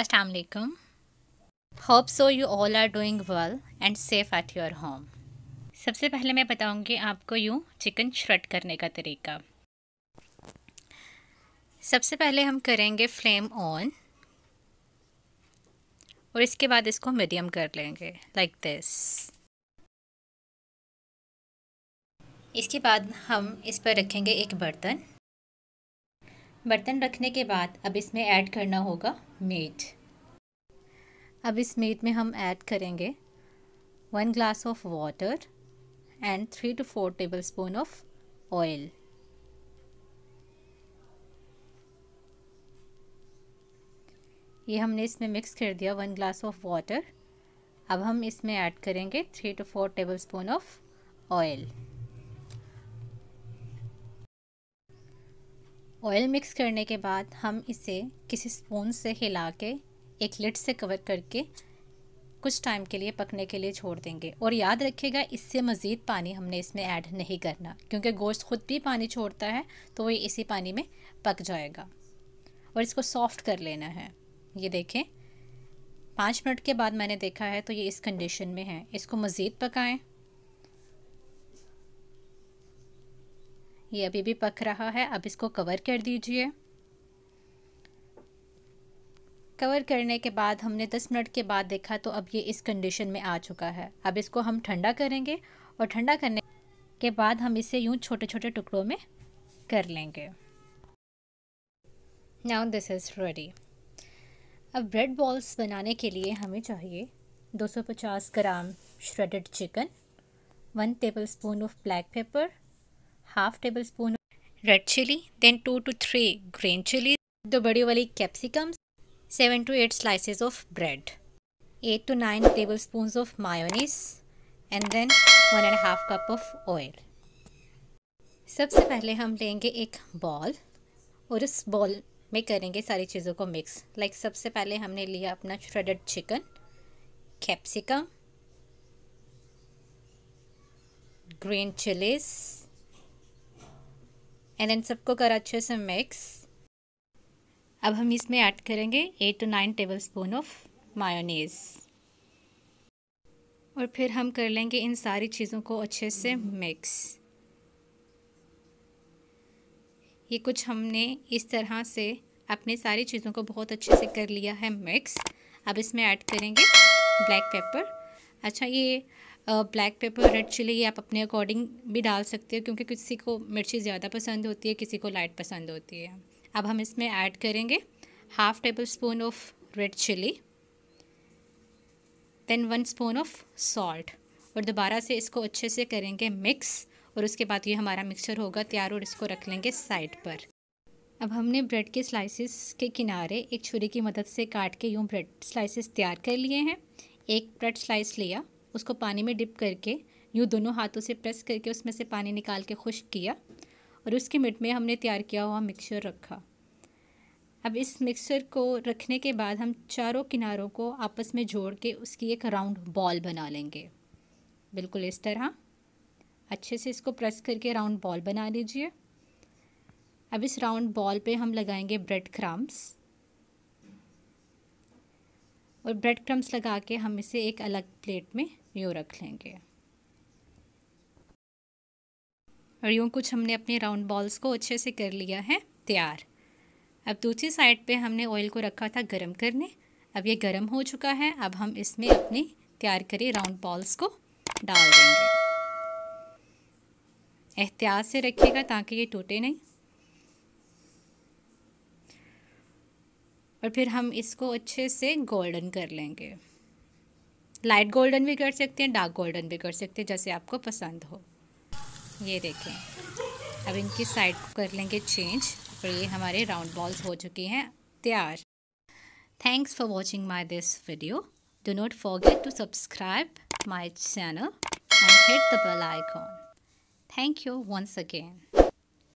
असलकम hope so you all are doing well and safe at your home सबसे पहले मैं बताऊंगी आपको यूँ चिकन श्रेड करने का तरीका सबसे पहले हम करेंगे फ्लेम ऑन और इसके बाद इसको मीडियम कर लेंगे लाइक like दिस इसके बाद हम इस पर रखेंगे एक बर्तन बर्तन रखने के बाद अब इसमें ऐड करना होगा मीट अब इस मीट में हम ऐड करेंगे one glass of water and three to four tablespoon of oil ये हमने इसमें मिक्स कर दिया वन ग्लास ऑफ वाटर अब हम इसमें ऐड करेंगे three to four tablespoon of oil oil mix करने के बाद हम इसे किसी स्पून से हिला के एक लिट से कवर करके कुछ टाइम के लिए पकने के लिए छोड़ देंगे और याद रखिएगा इससे मज़ीद पानी हमने इसमें ऐड नहीं करना क्योंकि गोश्त ख़ुद भी पानी छोड़ता है तो वो इसी पानी में पक जाएगा और इसको सॉफ्ट कर लेना है ये देखें पाँच मिनट के बाद मैंने देखा है तो ये इस कंडीशन में है इसको मज़ीद पकाएँ ये अभी भी पक रहा है अब इसको कवर कर दीजिए कवर करने के बाद हमने 10 मिनट के बाद देखा तो अब ये इस कंडीशन में आ चुका है अब इसको हम ठंडा करेंगे और ठंडा करने के बाद हम इसे यूँ छोटे छोटे टुकड़ों में कर लेंगे नाउ दिस इज़ रेडी अब ब्रेड बॉल्स बनाने के लिए हमें चाहिए 250 gram shredded chicken one tablespoon of black pepper half tablespoon red chili then two to three green chili दो बड़ी वाली capsicum seven to eight slices of bread eight to nine tablespoon of mayonnaise and then one and half cup of oil सबसे पहले हम लेंगे एक ball और उस बॉल में करेंगे सारी चीज़ों को मिक्स लाइक like सबसे पहले हमने लिया अपना shredded chicken capsicum green chilies and then सबको कर अच्छे से मिक्स अब हम इसमें ऐड करेंगे eight to nine tablespoon of mayonnaise और फिर हम कर लेंगे इन सारी चीज़ों को अच्छे से मिक्स ये कुछ हमने इस तरह से अपने सारी चीज़ों को बहुत अच्छे से कर लिया है मिक्स अब इसमें ऐड करेंगे ब्लैक पेपर अच्छा ये ब्लैक पेपर रेड चिली ये आप अपने अकॉर्डिंग भी डाल सकते हो क्योंकि किसी को मिर्ची ज़्यादा पसंद होती है किसी को लाइट पसंद होती है अब हम इसमें ऐड करेंगे half tablespoon of red chili then one spoon of salt और दोबारा से इसको अच्छे से करेंगे मिक्स और उसके बाद ये हमारा मिक्सचर होगा तैयार और इसको रख लेंगे साइड पर अब हमने ब्रेड के स्लाइसेस के किनारे एक छुरी की मदद से काट के यूँ ब्रेड स्लाइसेस तैयार कर लिए हैं एक ब्रेड स्लाइस लिया उसको पानी में डिप करके यूँ दोनों हाथों से प्रेस करके उसमें से पानी निकाल के खुश्क किया और उसके मिट में हमने तैयार किया हुआ मिक्सचर रखा अब इस मिक्सचर को रखने के बाद हम चारों किनारों को आपस में जोड़ के उसकी एक राउंड बॉल बना लेंगे बिल्कुल इस तरह अच्छे से इसको प्रेस करके राउंड बॉल बना लीजिए अब इस राउंड बॉल पे हम लगाएंगे ब्रेड क्रम्स और ब्रेड क्रम्स लगा के हम इसे एक अलग प्लेट में यूँ रख लेंगे और यूँ कुछ हमने अपने राउंड बॉल्स को अच्छे से कर लिया है तैयार अब दूसरी साइड पे हमने ऑयल को रखा था गरम करने अब ये गरम हो चुका है अब हम इसमें अपने तैयार करे राउंड बॉल्स को डाल देंगे एहतियात से रखिएगा ताकि ये टूटे नहीं और फिर हम इसको अच्छे से गोल्डन कर लेंगे लाइट गोल्डन भी कर सकते हैं डार्क गोल्डन भी कर सकते हैं जैसे आपको पसंद हो ये देखें अब इनकी साइड कर लेंगे चेंज और ये हमारे राउंड बॉल्स हो चुकी हैं तैयार thanks for watching my this video do not forget to subscribe my channel and hit the bell icon thank you once again